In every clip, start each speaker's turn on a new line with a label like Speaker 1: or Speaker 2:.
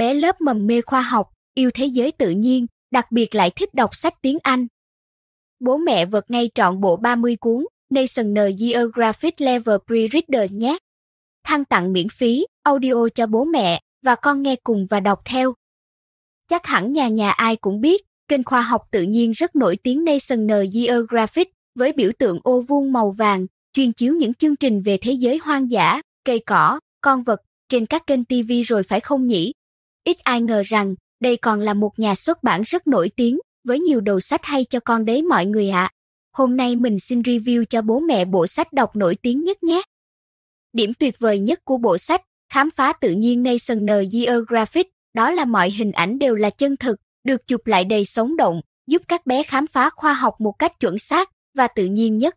Speaker 1: bé lớp mầm mê khoa học, yêu thế giới tự nhiên, đặc biệt lại thích đọc sách tiếng Anh. Bố mẹ vượt ngay trọn bộ 30 cuốn National Geographic Level Pre-Reader nhé. Thăng tặng miễn phí, audio cho bố mẹ và con nghe cùng và đọc theo. Chắc hẳn nhà nhà ai cũng biết, kênh khoa học tự nhiên rất nổi tiếng National Geographic với biểu tượng ô vuông màu vàng, chuyên chiếu những chương trình về thế giới hoang dã, cây cỏ, con vật trên các kênh TV rồi phải không nhỉ? Ít ai ngờ rằng, đây còn là một nhà xuất bản rất nổi tiếng, với nhiều đầu sách hay cho con đấy mọi người ạ. À. Hôm nay mình xin review cho bố mẹ bộ sách đọc nổi tiếng nhất nhé. Điểm tuyệt vời nhất của bộ sách Khám phá tự nhiên Nation Geographic, đó là mọi hình ảnh đều là chân thực, được chụp lại đầy sống động, giúp các bé khám phá khoa học một cách chuẩn xác và tự nhiên nhất.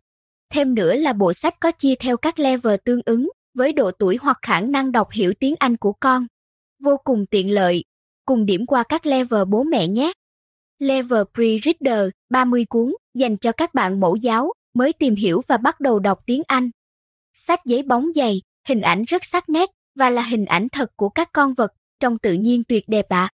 Speaker 1: Thêm nữa là bộ sách có chia theo các level tương ứng với độ tuổi hoặc khả năng đọc hiểu tiếng Anh của con vô cùng tiện lợi. Cùng điểm qua các level bố mẹ nhé. Level Pre-Reader 30 cuốn dành cho các bạn mẫu giáo mới tìm hiểu và bắt đầu đọc tiếng Anh. Sách giấy bóng dày, hình ảnh rất sắc nét và là hình ảnh thật của các con vật trong tự nhiên tuyệt đẹp ạ. À.